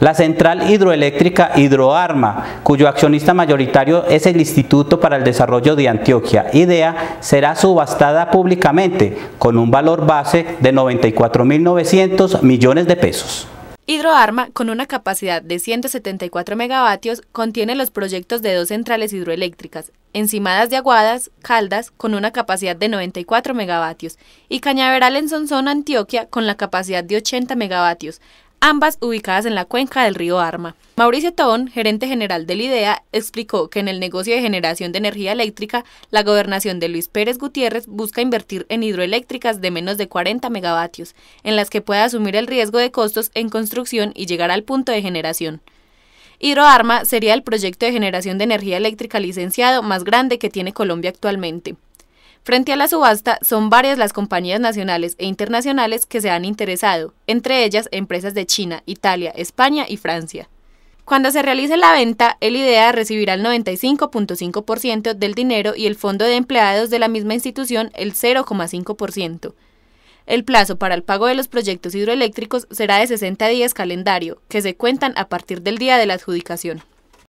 La central hidroeléctrica Hidroarma, cuyo accionista mayoritario es el Instituto para el Desarrollo de Antioquia, IDEA, será subastada públicamente con un valor base de 94.900 millones de pesos. Hidroarma, con una capacidad de 174 megavatios, contiene los proyectos de dos centrales hidroeléctricas, Encimadas de Aguadas, Caldas, con una capacidad de 94 megavatios, y Cañaveral en Sonzón, Antioquia, con la capacidad de 80 megavatios, ambas ubicadas en la cuenca del río Arma. Mauricio Tobón, gerente general del IDEA, explicó que en el negocio de generación de energía eléctrica, la gobernación de Luis Pérez Gutiérrez busca invertir en hidroeléctricas de menos de 40 megavatios, en las que pueda asumir el riesgo de costos en construcción y llegar al punto de generación. Hidroarma sería el proyecto de generación de energía eléctrica licenciado más grande que tiene Colombia actualmente. Frente a la subasta, son varias las compañías nacionales e internacionales que se han interesado, entre ellas empresas de China, Italia, España y Francia. Cuando se realice la venta, el IDEA recibirá el 95.5% del dinero y el Fondo de Empleados de la misma institución el 0,5%. El plazo para el pago de los proyectos hidroeléctricos será de 60 días calendario, que se cuentan a partir del día de la adjudicación.